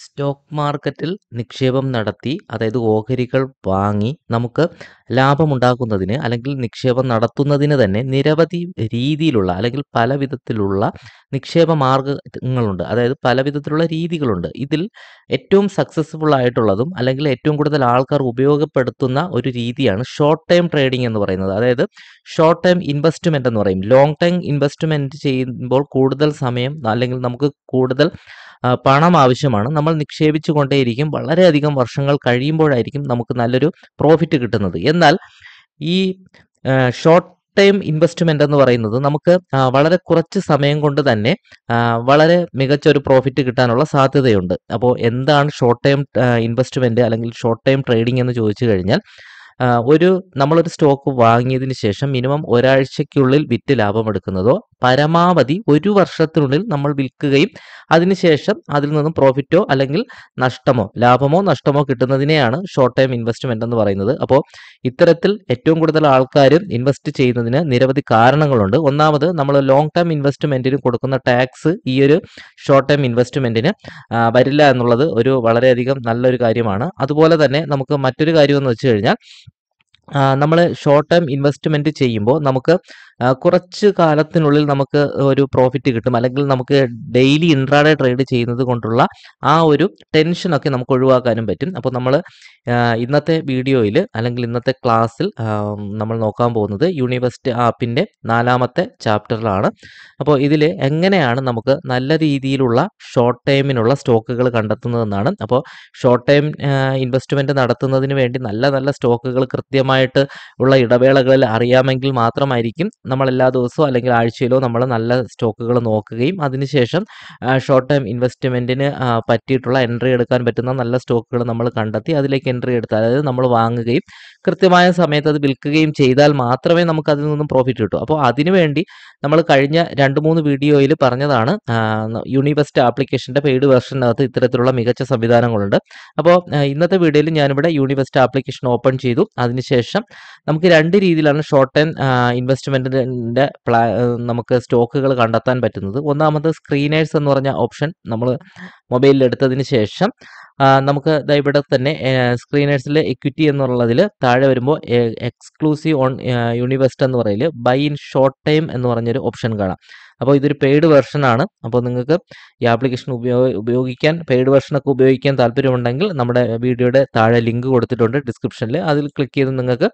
stock മാർക്കറ്റിൽ നിക്ഷേപം നടത്തി അതായത് ഓഹരികൾ വാങ്ങി നമുക്ക് ലാഭമുണ്ടാക്കുന്നതിന് അല്ലെങ്കിൽ നിക്ഷേപം നടത്തുന്നതിന് തന്നെ നിരവധി രീതിയിലുള്ള അല്ലെങ്കിൽ പല വിധത്തിലുള്ള നിക്ഷേപ മാർഗങ്ങളുണ്ട് അതായത് പല വിധത്തിലുള്ള രീതികളുണ്ട് ഇതിൽ ഏറ്റവും സക്സസ്ഫുൾ ആയിട്ടുള്ളതും അല്ലെങ്കിൽ ഏറ്റവും കൂടുതൽ ആൾക്കാർ ഉപയോഗപ്പെടുത്തുന്ന ഒരു രീതിയാണ് ഷോർട്ട് ടൈം ട്രേഡിംഗ് എന്ന് പറയുന്നത് അതായത് ഷോർട്ട് ടൈം ഇൻവെസ്റ്റ്മെൻ്റ് എന്ന് പറയും ലോങ് ടൈം ഇൻവെസ്റ്റ്മെൻറ്റ് ചെയ്യുമ്പോൾ കൂടുതൽ സമയം അല്ലെങ്കിൽ നമുക്ക് കൂടുതൽ പണം ആവശ്യമാണ് നമ്മൾ നിക്ഷേപിച്ചു കൊണ്ടേയിരിക്കും വളരെയധികം വർഷങ്ങൾ കഴിയുമ്പോഴായിരിക്കും നമുക്ക് നല്ലൊരു പ്രോഫിറ്റ് കിട്ടുന്നത് എന്നാൽ ഈ ഷോർട്ട് ടൈം ഇൻവെസ്റ്റ്മെന്റ് എന്ന് പറയുന്നത് നമുക്ക് വളരെ കുറച്ച് സമയം കൊണ്ട് തന്നെ വളരെ മികച്ച ഒരു പ്രോഫിറ്റ് കിട്ടാനുള്ള സാധ്യതയുണ്ട് അപ്പോൾ എന്താണ് ഷോർട്ട് ടൈം ഇൻവെസ്റ്റ്മെന്റ് അല്ലെങ്കിൽ ഷോർട്ട് ടൈം ട്രേഡിംഗ് എന്ന് ചോദിച്ചു കഴിഞ്ഞാൽ ഒരു നമ്മളൊരു സ്റ്റോക്ക് വാങ്ങിയതിന് ശേഷം മിനിമം ഒരാഴ്ചയ്ക്കുള്ളിൽ വിറ്റ് ലാഭമെടുക്കുന്നതോ പരമാവധി ഒരു വർഷത്തിനുള്ളിൽ നമ്മൾ വിൽക്കുകയും അതിനുശേഷം അതിൽ നിന്നും പ്രോഫിറ്റോ അല്ലെങ്കിൽ നഷ്ടമോ ലാഭമോ നഷ്ടമോ കിട്ടുന്നതിനെയാണ് ഷോർട്ട് ടൈം ഇൻവെസ്റ്റ്മെന്റ് എന്ന് പറയുന്നത് അപ്പോൾ ഇത്തരത്തിൽ ഏറ്റവും കൂടുതൽ ആൾക്കാരും ഇൻവെസ്റ്റ് ചെയ്യുന്നതിന് നിരവധി കാരണങ്ങളുണ്ട് ഒന്നാമത് നമ്മൾ ലോങ് ടൈം ഇൻവെസ്റ്റ്മെന്റിന് കൊടുക്കുന്ന ടാക്സ് ഈ ഒരു ഷോർട്ട് ടൈം ഇൻവെസ്റ്റ്മെന്റിന് വരില്ല എന്നുള്ളത് ഒരു വളരെയധികം നല്ലൊരു കാര്യമാണ് അതുപോലെ തന്നെ നമുക്ക് മറ്റൊരു കാര്യം എന്ന് വെച്ച് കഴിഞ്ഞാൽ നമ്മൾ ഷോർട്ട് ടേം ഇൻവെസ്റ്റ്മെൻറ്റ് ചെയ്യുമ്പോൾ നമുക്ക് കുറച്ച് കാലത്തിനുള്ളിൽ നമുക്ക് ഒരു പ്രോഫിറ്റ് കിട്ടും അല്ലെങ്കിൽ നമുക്ക് ഡെയിലി ഇൻട്രാഡേ ട്രേഡ് ചെയ്യുന്നത് കൊണ്ടുള്ള ആ ഒരു ടെൻഷനൊക്കെ നമുക്ക് ഒഴിവാക്കാനും പറ്റും അപ്പോൾ നമ്മൾ ഇന്നത്തെ വീഡിയോയിൽ അല്ലെങ്കിൽ ഇന്നത്തെ ക്ലാസ്സിൽ നമ്മൾ നോക്കാൻ പോകുന്നത് യൂണിവേഴ്സിറ്റി ആപ്പിൻ്റെ നാലാമത്തെ ചാപ്റ്ററിലാണ് അപ്പോൾ ഇതിൽ എങ്ങനെയാണ് നമുക്ക് നല്ല രീതിയിലുള്ള ഷോർട്ട് ടൈമിനുള്ള സ്റ്റോക്കുകൾ കണ്ടെത്തുന്നതെന്നാണ് അപ്പോൾ ഷോർട്ട് ടൈം ഇൻവെസ്റ്റ്മെൻറ്റ് നടത്തുന്നതിന് വേണ്ടി നല്ല നല്ല സ്റ്റോക്കുകൾ കൃത്യമായിട്ട് ഉള്ള ഇടവേളകളിൽ അറിയാമെങ്കിൽ മാത്രമായിരിക്കും നമ്മൾ എല്ലാ ദിവസവും അല്ലെങ്കിൽ ആഴ്ചയിലോ നമ്മൾ നല്ല സ്റ്റോക്കുകൾ നോക്കുകയും അതിനുശേഷം ഷോർട്ട് ടൈം ഇൻവെസ്റ്റ്മെൻറ്റിന് പറ്റിയിട്ടുള്ള എൻട്രി എടുക്കാൻ പറ്റുന്ന നല്ല സ്റ്റോക്കുകൾ നമ്മൾ കണ്ടെത്തി അതിലേക്ക് എൻട്രി എടുത്താൽ അതായത് നമ്മൾ വാങ്ങുകയും കൃത്യമായ സമയത്ത് അത് വിൽക്കുകയും ചെയ്താൽ മാത്രമേ നമുക്ക് അതിൽ നിന്നും പ്രോഫിറ്റ് കിട്ടൂ അപ്പോൾ അതിനുവേണ്ടി നമ്മൾ കഴിഞ്ഞ രണ്ട് മൂന്ന് വീഡിയോയിൽ പറഞ്ഞതാണ് യൂണിവെസ്റ്റ് ആപ്ലിക്കേഷൻ്റെ പെയ്ഡ് വേർഷനകത്ത് ഇത്തരത്തിലുള്ള മികച്ച സംവിധാനങ്ങളുണ്ട് അപ്പോൾ ഇന്നത്തെ വീഡിയോയിൽ ഞാനിവിടെ യൂണിവെസ്റ്റ് ആപ്ലിക്കേഷൻ ഓപ്പൺ ചെയ്തു അതിനുശേഷം നമുക്ക് രണ്ട് രീതിയിലാണ് ഷോർട്ട് ടൈം ഇൻവെസ്റ്റ്മെൻറ്റിന് ഇതിൻ്റെ പ്ലാ നമുക്ക് സ്റ്റോക്കുകൾ കണ്ടെത്താൻ പറ്റുന്നത് ഒന്നാമത് സ്ക്രീനേഴ്സ് എന്ന് പറഞ്ഞ ഓപ്ഷൻ നമ്മൾ മൊബൈലിൽ എടുത്തതിന് ശേഷം നമുക്ക് ഇവിടെ തന്നെ സ്ക്രീനേഴ്സിൽ ഇക്വിറ്റി എന്നുള്ളതിൽ താഴെ വരുമ്പോൾ എക്സ്ക്ലൂസീവ് ഓൺ യൂണിവേഴ്സിറ്റി എന്ന് പറയുന്നത് ബൈ ഇൻ ഷോർട്ട് ടൈം എന്ന് പറഞ്ഞൊരു ഓപ്ഷൻ കാണാം അപ്പോൾ ഇതൊരു പെയ്ഡ് ആണ് അപ്പോൾ നിങ്ങൾക്ക് ഈ ആപ്ലിക്കേഷൻ ഉപയോഗ ഉപയോഗിക്കാൻ പെയ്ഡ് വെർഷനൊക്കെ ഉപയോഗിക്കാൻ താല്പര്യമുണ്ടെങ്കിൽ നമ്മുടെ വീഡിയോയുടെ താഴെ ലിങ്ക് കൊടുത്തിട്ടുണ്ട് ഡിസ്ക്രിപ്ഷനിൽ അതിൽ ക്ലിക്ക് ചെയ്ത് നിങ്ങൾക്ക്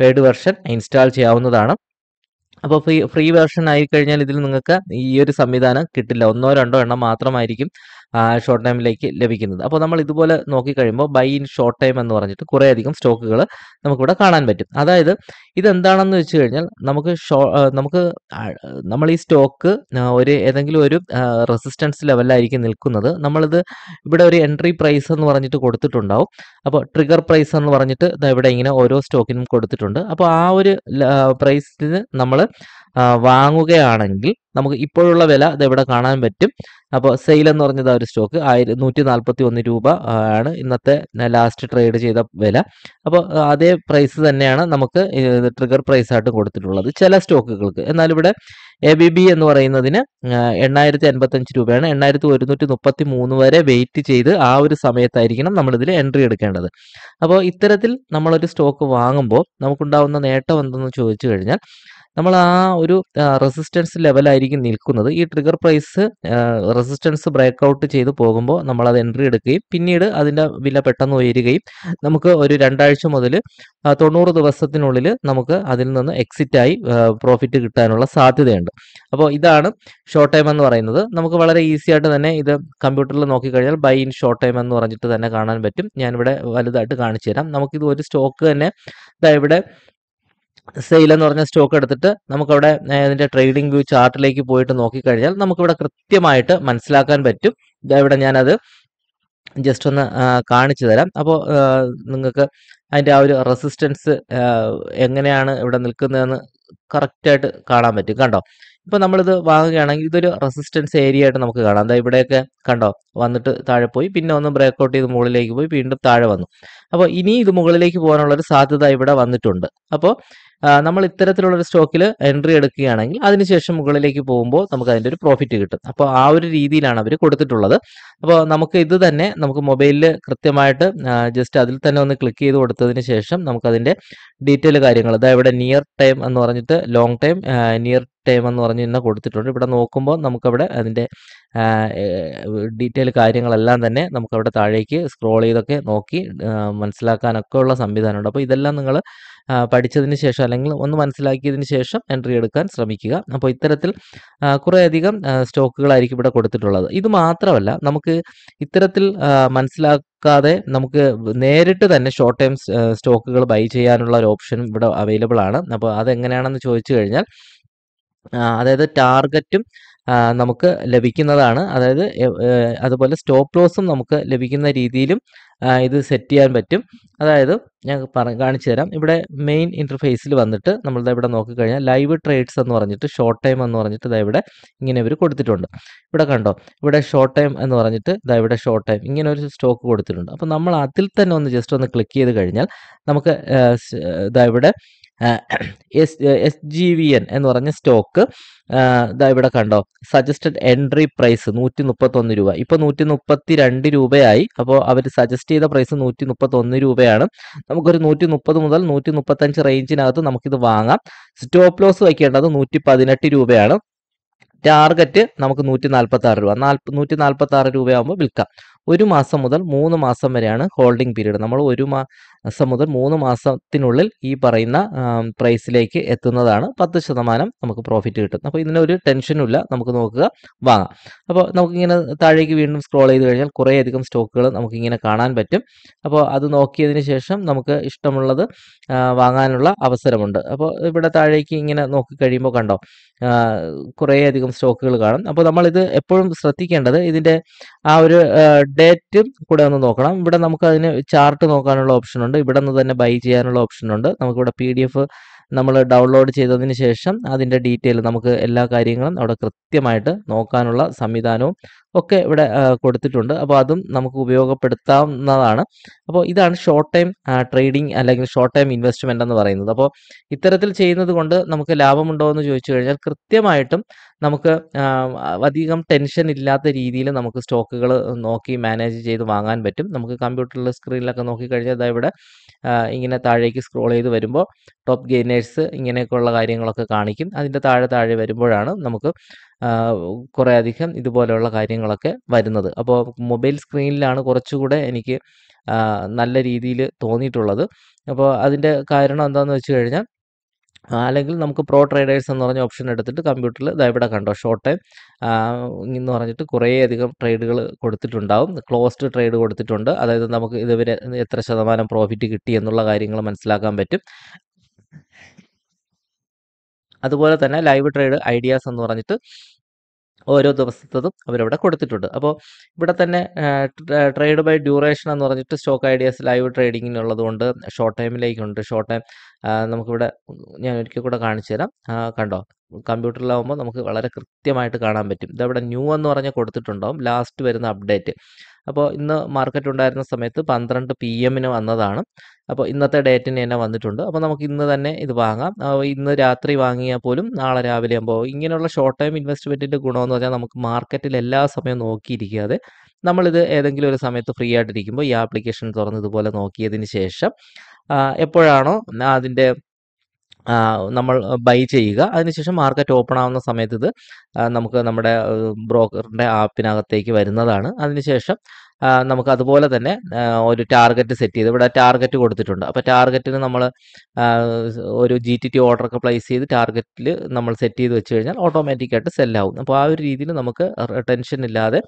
പെയ്ഡ് വെർഷൻ ഇൻസ്റ്റാൾ ചെയ്യാവുന്നതാണ് അപ്പോൾ ഫ്രീ ഫ്രീ വേർഷൻ ആയി കഴിഞ്ഞാൽ ഇതിൽ നിങ്ങൾക്ക് ഈ ഒരു സംവിധാനം കിട്ടില്ല ഒന്നോ രണ്ടോ എണ്ണം മാത്രമായിരിക്കും ഷോർട്ട് ടൈമിലേക്ക് ലഭിക്കുന്നത് അപ്പോൾ നമ്മൾ ഇതുപോലെ നോക്കിക്കഴിയുമ്പോൾ ബൈ ഇൻ ഷോർട്ട് ടൈം എന്ന് പറഞ്ഞിട്ട് കുറേയധികം സ്റ്റോക്കുകൾ നമുക്കിവിടെ കാണാൻ പറ്റും അതായത് ഇതെന്താണെന്ന് വെച്ച് കഴിഞ്ഞാൽ നമുക്ക് ഷോ നമുക്ക് നമ്മൾ ഈ സ്റ്റോക്ക് ഒരു ഏതെങ്കിലും ഒരു റെസിസ്റ്റൻസ് ലെവലിലായിരിക്കും നിൽക്കുന്നത് നമ്മളിത് ഇവിടെ ഒരു എൻട്രി പ്രൈസ് എന്ന് പറഞ്ഞിട്ട് കൊടുത്തിട്ടുണ്ടാവും അപ്പോൾ ട്രിഗർ പ്രൈസ് എന്ന് പറഞ്ഞിട്ട് ഇവിടെ ഇങ്ങനെ ഓരോ സ്റ്റോക്കിനും കൊടുത്തിട്ടുണ്ട് അപ്പോൾ ആ ഒരു പ്രൈസിന് നമ്മൾ വാങ്ങുകയാണെങ്കിൽ നമുക്ക് ഇപ്പോഴുള്ള വില ഇവിടെ കാണാൻ പറ്റും അപ്പോൾ സെയിൽ എന്ന് പറഞ്ഞത് ആ ഒരു സ്റ്റോക്ക് ആയിരം നൂറ്റി നാൽപ്പത്തി ഒന്ന് രൂപ ആണ് ഇന്നത്തെ ലാസ്റ്റ് ട്രേഡ് ചെയ്ത വില അപ്പോൾ അതേ പ്രൈസ് തന്നെയാണ് നമുക്ക് ട്രിഗർ പ്രൈസ് ആയിട്ട് കൊടുത്തിട്ടുള്ളത് ചില സ്റ്റോക്കുകൾക്ക് എന്നാൽ ഇവിടെ എ ബി ബി എന്ന് പറയുന്നതിന് എണ്ണായിരത്തി അൻപത്തഞ്ച് രൂപയാണ് എണ്ണായിരത്തി ഒരുന്നൂറ്റി മുപ്പത്തി മൂന്ന് വരെ വെയിറ്റ് ചെയ്ത് ആ ഒരു സമയത്തായിരിക്കണം നമ്മളിതിൽ എൻട്രി എടുക്കേണ്ടത് അപ്പോൾ ഇത്തരത്തിൽ നമ്മളൊരു സ്റ്റോക്ക് വാങ്ങുമ്പോൾ നമുക്കുണ്ടാവുന്ന നേട്ടം എന്തെന്ന് ചോദിച്ചു കഴിഞ്ഞാൽ നമ്മൾ ആ ഒരു റെസിസ്റ്റൻസ് ലെവലായിരിക്കും നിൽക്കുന്നത് ഈ trigger price resistance break out ചെയ്ത് പോകുമ്പോൾ നമ്മൾ അത് എൻട്രി എടുക്കുകയും പിന്നീട് അതിൻ്റെ വില പെട്ടെന്ന് ഉയരുകയും നമുക്ക് ഒരു രണ്ടാഴ്ച മുതൽ തൊണ്ണൂറ് ദിവസത്തിനുള്ളിൽ നമുക്ക് അതിൽ നിന്ന് എക്സിറ്റ് ആയി പ്രോഫിറ്റ് കിട്ടാനുള്ള സാധ്യതയുണ്ട് അപ്പോൾ ഇതാണ് ഷോർട്ട് ടൈം എന്ന് പറയുന്നത് നമുക്ക് വളരെ ഈസി ആയിട്ട് തന്നെ ഇത് കമ്പ്യൂട്ടറിൽ നോക്കിക്കഴിഞ്ഞാൽ ബൈ ഇൻ ഷോർട്ട് ടൈം എന്ന് പറഞ്ഞിട്ട് തന്നെ കാണാൻ പറ്റും ഞാനിവിടെ വലുതായിട്ട് കാണിച്ചു തരാം നമുക്കിത് ഒരു സ്റ്റോക്ക് തന്നെ ഇവിടെ സെയിൽ എന്ന് പറഞ്ഞ സ്റ്റോക്ക് എടുത്തിട്ട് നമുക്കവിടെ ഇതിന്റെ ട്രേഡിംഗ് വ്യൂ ചാർട്ടിലേക്ക് പോയിട്ട് നോക്കിക്കഴിഞ്ഞാൽ നമുക്കിവിടെ കൃത്യമായിട്ട് മനസ്സിലാക്കാൻ പറ്റും ഇവിടെ ഞാനത് ജസ്റ്റ് ഒന്ന് കാണിച്ചു തരാം അപ്പോൾ നിങ്ങൾക്ക് അതിൻ്റെ ആ ഒരു റെസിസ്റ്റൻസ് എങ്ങനെയാണ് ഇവിടെ നിൽക്കുന്നതെന്ന് കറക്റ്റായിട്ട് കാണാൻ പറ്റും കണ്ടോ ഇപ്പൊ നമ്മളിത് വാങ്ങുകയാണെങ്കിൽ ഇതൊരു റെസിസ്റ്റൻസ് ഏരിയ ആയിട്ട് നമുക്ക് കാണാം അതായത് ഇവിടെയൊക്കെ കണ്ടോ വന്നിട്ട് താഴെ പോയി പിന്നെ ഒന്ന് ബ്രേക്ക് ഔട്ട് ചെയ്ത് മുകളിലേക്ക് പോയി വീണ്ടും താഴെ വന്നു അപ്പോൾ ഇനി ഇത് മുകളിലേക്ക് പോകാനുള്ള ഒരു സാധ്യത ഇവിടെ വന്നിട്ടുണ്ട് അപ്പോൾ നമ്മൾ ഇത്തരത്തിലുള്ള ഒരു സ്റ്റോക്കിൽ എൻട്രി എടുക്കുകയാണെങ്കിൽ അതിനുശേഷം മുകളിലേക്ക് പോകുമ്പോൾ നമുക്ക് അതിൻ്റെ ഒരു പ്രോഫിറ്റ് കിട്ടും അപ്പോൾ ആ ഒരു രീതിയിലാണ് അവർ കൊടുത്തിട്ടുള്ളത് അപ്പോൾ നമുക്ക് ഇത് തന്നെ നമുക്ക് മൊബൈലിൽ കൃത്യമായിട്ട് ജസ്റ്റ് അതിൽ തന്നെ ഒന്ന് ക്ലിക്ക് ചെയ്ത് കൊടുത്തതിന് ശേഷം നമുക്കതിൻ്റെ ഡീറ്റെയിൽ കാര്യങ്ങൾ അതായത് ഇവിടെ നിയർ ടൈം എന്ന് പറഞ്ഞിട്ട് ലോങ് ടൈം നിയർ ടൈം എന്ന് പറഞ്ഞ് ഇന്ന് കൊടുത്തിട്ടുണ്ട് ഇവിടെ നോക്കുമ്പോൾ നമുക്കവിടെ അതിൻ്റെ ഡീറ്റെയിൽ കാര്യങ്ങളെല്ലാം തന്നെ നമുക്കവിടെ താഴേക്ക് സ്ക്രോൾ ചെയ്തൊക്കെ നോക്കി മനസ്സിലാക്കാനൊക്കെ ഉള്ള സംവിധാനമുണ്ട് അപ്പോൾ ഇതെല്ലാം നിങ്ങൾ പഠിച്ചതിന് ശേഷം അല്ലെങ്കിൽ ഒന്ന് മനസ്സിലാക്കിയതിന് ശേഷം എൻട്രി എടുക്കാൻ ശ്രമിക്കുക അപ്പോൾ ഇത്തരത്തിൽ കുറേയധികം സ്റ്റോക്കുകളായിരിക്കും ഇവിടെ കൊടുത്തിട്ടുള്ളത് ഇത് മാത്രമല്ല നമുക്ക് ഇത്തരത്തിൽ മനസ്സിലാ നോക്കാതെ നമുക്ക് നേരിട്ട് തന്നെ ഷോർട്ട് ടൈം സ്റ്റോക്കുകൾ ബൈ ചെയ്യാനുള്ള ഒരു ഓപ്ഷൻ ഇവിടെ അവൈലബിൾ ആണ് അപ്പോൾ അതെങ്ങനെയാണെന്ന് ചോദിച്ചു കഴിഞ്ഞാൽ അതായത് ടാർഗറ്റും നമുക്ക് ലഭിക്കുന്നതാണ് അതായത് അതുപോലെ സ്റ്റോപ്പ് ലോസും നമുക്ക് ലഭിക്കുന്ന രീതിയിലും ഇത് സെറ്റ് ചെയ്യാൻ പറ്റും അതായത് ഞാൻ കാണിച്ചു തരാം ഇവിടെ മെയിൻ ഇൻ്റർഫേസിൽ വന്നിട്ട് നമ്മളിത് ഇവിടെ നോക്കിക്കഴിഞ്ഞാൽ ലൈവ് ട്രേഡ്സ് എന്ന് പറഞ്ഞിട്ട് ഷോർട്ട് ടൈം എന്ന് പറഞ്ഞിട്ട് ഇതാ ഇവിടെ ഇങ്ങനെ ഇവർ കൊടുത്തിട്ടുണ്ട് ഇവിടെ കണ്ടോ ഇവിടെ ഷോർട്ട് ടൈം എന്ന് പറഞ്ഞിട്ട് ഇതാ ഇവിടെ ഷോർട്ട് ടൈം ഇങ്ങനെ ഒരു സ്റ്റോക്ക് കൊടുത്തിട്ടുണ്ട് അപ്പോൾ നമ്മൾ അതിൽ തന്നെ ഒന്ന് ജസ്റ്റ് ഒന്ന് ക്ലിക്ക് ചെയ്ത് കഴിഞ്ഞാൽ നമുക്ക് ഇതാ ഇവിടെ S S G V N എന്ന് പറഞ്ഞ സ്റ്റോക്ക് ഇതാ ഇവിടെ കണ്ടോ സജസ്റ്റഡ് എൻട്രി പ്രൈസ് നൂറ്റി മുപ്പത്തി ഒന്ന് രൂപ ഇപ്പൊ നൂറ്റി മുപ്പത്തി രണ്ട് രൂപയായി അപ്പോൾ അവർ സജസ്റ്റ് ചെയ്ത പ്രൈസ് നൂറ്റി മുപ്പത്തി ഒന്ന് രൂപയാണ് നമുക്കൊരു നൂറ്റി മുപ്പത് മുതൽ നൂറ്റി മുപ്പത്തി അഞ്ച് റേഞ്ചിനകത്ത് നമുക്കിത് വാങ്ങാം സ്റ്റോപ്പ് ലോസ് വയ്ക്കേണ്ടത് നൂറ്റി പതിനെട്ട് രൂപയാണ് ടാർഗറ്റ് നമുക്ക് നൂറ്റി നാൽപ്പത്തി ആറ് രൂപ നാൽപ്പ നൂറ്റി നാൽപ്പത്തി ആറ് രൂപയാകുമ്പോൾ വിൽക്കാം ഒരു മാസം മുതൽ മൂന്ന് മാസം വരെയാണ് ഹോൾഡിംഗ് പീരീഡ് നമ്മൾ ഒരു മാസം മുതൽ മൂന്ന് മാസത്തിനുള്ളിൽ ഈ പറയുന്ന പ്രൈസിലേക്ക് എത്തുന്നതാണ് പത്ത് ശതമാനം നമുക്ക് പ്രോഫിറ്റ് കിട്ടും അപ്പോൾ ഇതിനൊരു ടെൻഷനും ഇല്ല നമുക്ക് നോക്കുക വാങ്ങാം അപ്പോൾ നമുക്കിങ്ങനെ താഴേക്ക് വീണ്ടും സ്ക്രോൾ ചെയ്ത് കഴിഞ്ഞാൽ കുറേയധികം സ്റ്റോക്കുകൾ നമുക്കിങ്ങനെ കാണാൻ പറ്റും അപ്പോൾ അത് നോക്കിയതിന് ശേഷം നമുക്ക് ഇഷ്ടമുള്ളത് വാങ്ങാനുള്ള അവസരമുണ്ട് അപ്പോൾ ഇവിടെ താഴേക്ക് ഇങ്ങനെ നോക്കി കഴിയുമ്പോൾ കണ്ടോ കുറേയധികം സ്റ്റോക്കുകൾ കാണും അപ്പോൾ നമ്മളിത് എപ്പോഴും ശ്രദ്ധിക്കേണ്ടത് ഇതിൻ്റെ ആ ഒരു ഡേറ്റും കൂടെ ഒന്ന് നോക്കണം ഇവിടെ നമുക്ക് അതിന് ചാർട്ട് നോക്കാനുള്ള ഓപ്ഷൻ ഉണ്ട് ഇവിടെ നിന്ന് തന്നെ ബൈ ചെയ്യാനുള്ള ഓപ്ഷൻ ഉണ്ട് നമുക്കിവിടെ പി ഡി എഫ് നമ്മൾ ഡൗൺലോഡ് ചെയ്തതിന് ശേഷം അതിൻ്റെ ഡീറ്റെയിൽ നമുക്ക് എല്ലാ കാര്യങ്ങളും അവിടെ കൃത്യമായിട്ട് നോക്കാനുള്ള സംവിധാനവും ഒക്കെ ഇവിടെ കൊടുത്തിട്ടുണ്ട് അപ്പോൾ അതും നമുക്ക് ഉപയോഗപ്പെടുത്താവുന്നതാണ് അപ്പോൾ ഇതാണ് ഷോർട്ട് ടൈം ട്രേഡിംഗ് അല്ലെങ്കിൽ ഷോർട്ട് ടൈം ഇൻവെസ്റ്റ്മെൻ്റ് എന്ന് പറയുന്നത് അപ്പോൾ ഇത്തരത്തിൽ ചെയ്യുന്നത് കൊണ്ട് നമുക്ക് ലാഭമുണ്ടോ എന്ന് ചോദിച്ചു കഴിഞ്ഞാൽ കൃത്യമായിട്ടും നമുക്ക് അധികം ടെൻഷൻ ഇല്ലാത്ത രീതിയിൽ നമുക്ക് സ്റ്റോക്കുകൾ നോക്കി മാനേജ് ചെയ്ത് വാങ്ങാൻ പറ്റും നമുക്ക് കമ്പ്യൂട്ടറിലെ സ്ക്രീനിലൊക്കെ നോക്കിക്കഴിഞ്ഞാൽ അതാ ഇവിടെ ഇങ്ങനെ താഴേക്ക് സ്ക്രോൾ ചെയ്ത് വരുമ്പോൾ ടോപ്പ് ഗെയിനേഴ്സ് ഇങ്ങനെയൊക്കെയുള്ള കാര്യങ്ങളൊക്കെ കാണിക്കും അതിൻ്റെ താഴെ താഴെ വരുമ്പോഴാണ് നമുക്ക് കുറേ അധികം ഇതുപോലെയുള്ള കാര്യങ്ങളൊക്കെ വരുന്നത് അപ്പോൾ മൊബൈൽ സ്ക്രീനിലാണ് കുറച്ചുകൂടെ എനിക്ക് നല്ല രീതിയിൽ തോന്നിയിട്ടുള്ളത് അപ്പോൾ അതിൻ്റെ കാരണം എന്താണെന്ന് വെച്ച് കഴിഞ്ഞാൽ അല്ലെങ്കിൽ നമുക്ക് പ്രോ ട്രേഡേഴ്സ് എന്ന് പറഞ്ഞ ഓപ്ഷൻ എടുത്തിട്ട് കമ്പ്യൂട്ടറിൽ ഇവിടെ കണ്ടോ ഷോർട്ട് ടൈം എന്ന് പറഞ്ഞിട്ട് കുറേയധികം ട്രേഡുകൾ കൊടുത്തിട്ടുണ്ടാവും ക്ലോസ്ഡ് ട്രേഡ് കൊടുത്തിട്ടുണ്ട് അതായത് നമുക്ക് ഇതുവരെ എത്ര ശതമാനം പ്രോഫിറ്റ് കിട്ടി എന്നുള്ള കാര്യങ്ങൾ മനസ്സിലാക്കാൻ പറ്റും അതുപോലെ തന്നെ ലൈവ് ട്രേഡ് ഐഡിയാസ് എന്ന് പറഞ്ഞിട്ട് ഓരോ ദിവസത്തതും അവരവിടെ കൊടുത്തിട്ടുണ്ട് അപ്പോൾ ഇവിടെ തന്നെ ട്രേഡ് ബൈ ഡ്യൂറേഷൻ എന്ന് പറഞ്ഞിട്ട് സ്റ്റോക്ക് ഐഡിയാസ് ലൈവ് ട്രേഡിങ്ങിന് ഉള്ളതുകൊണ്ട് ഷോർട്ട് ടൈമിലേക്കുണ്ട് ഷോർട്ട് ടൈം നമുക്കിവിടെ ഞാൻ ഒരിക്കൽ കൂടെ കാണിച്ചു തരാം കണ്ടോ കമ്പ്യൂട്ടറിലാവുമ്പോൾ നമുക്ക് വളരെ കൃത്യമായിട്ട് കാണാൻ പറ്റും ഇതവിടെ ന്യൂ എന്ന് പറഞ്ഞാൽ കൊടുത്തിട്ടുണ്ടാവും ലാസ്റ്റ് വരുന്ന അപ്ഡേറ്റ് അപ്പോൾ ഇന്ന് മാർക്കറ്റ് ഉണ്ടായിരുന്ന സമയത്ത് പന്ത്രണ്ട് പി എമ്മിന് വന്നതാണ് അപ്പോൾ ഇന്നത്തെ ഡേറ്റിന് തന്നെ വന്നിട്ടുണ്ട് അപ്പോൾ നമുക്ക് ഇന്ന് തന്നെ ഇത് വാങ്ങാം ഇന്ന് രാത്രി വാങ്ങിയാൽ പോലും നാളെ രാവിലെ ആകുമ്പോൾ ഇങ്ങനെയുള്ള ഷോർട്ട് ടൈം ഇൻവെസ്റ്റ്മെൻറ്റിൻ്റെ ഗുണമെന്ന് പറഞ്ഞാൽ നമുക്ക് മാർക്കറ്റിൽ എല്ലാ സമയവും നോക്കിയിരിക്കാതെ നമ്മളിത് ഏതെങ്കിലും ഒരു സമയത്ത് ഫ്രീ ആയിട്ടിരിക്കുമ്പോൾ ഈ ആപ്ലിക്കേഷൻ തുറന്ന് ഇതുപോലെ നോക്കിയതിന് ശേഷം എപ്പോഴാണോ അതിൻ്റെ നമ്മൾ ബൈ ചെയ്യുക അതിനുശേഷം മാർക്കറ്റ് ഓപ്പൺ ആവുന്ന സമയത്ത് ഇത് നമുക്ക് നമ്മുടെ ബ്രോക്കറിൻ്റെ ആപ്പിനകത്തേക്ക് വരുന്നതാണ് അതിനുശേഷം നമുക്ക് അതുപോലെ തന്നെ ഒരു ടാർഗറ്റ് സെറ്റ് ചെയ്ത് ഇവിടെ ടാർഗറ്റ് കൊടുത്തിട്ടുണ്ട് അപ്പോൾ ടാർഗറ്റിന് നമ്മൾ ഒരു ജി ടി ടി ഓർഡറൊക്കെ പ്ലേസ് ചെയ്ത് ടാർഗറ്റിൽ നമ്മൾ സെറ്റ് ചെയ്ത് വെച്ച് കഴിഞ്ഞാൽ ഓട്ടോമാറ്റിക്കായിട്ട് സെല്ലാവും അപ്പോൾ ആ ഒരു രീതിയിൽ നമുക്ക് ടെൻഷൻ ഇല്ലാതെ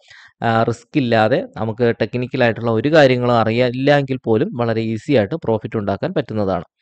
റിസ്ക് ഇല്ലാതെ നമുക്ക് ടെക്നിക്കലായിട്ടുള്ള ഒരു കാര്യങ്ങളും അറിയില്ല എങ്കിൽ പോലും വളരെ ഈസി ആയിട്ട് പ്രോഫിറ്റ് ഉണ്ടാക്കാൻ പറ്റുന്നതാണ്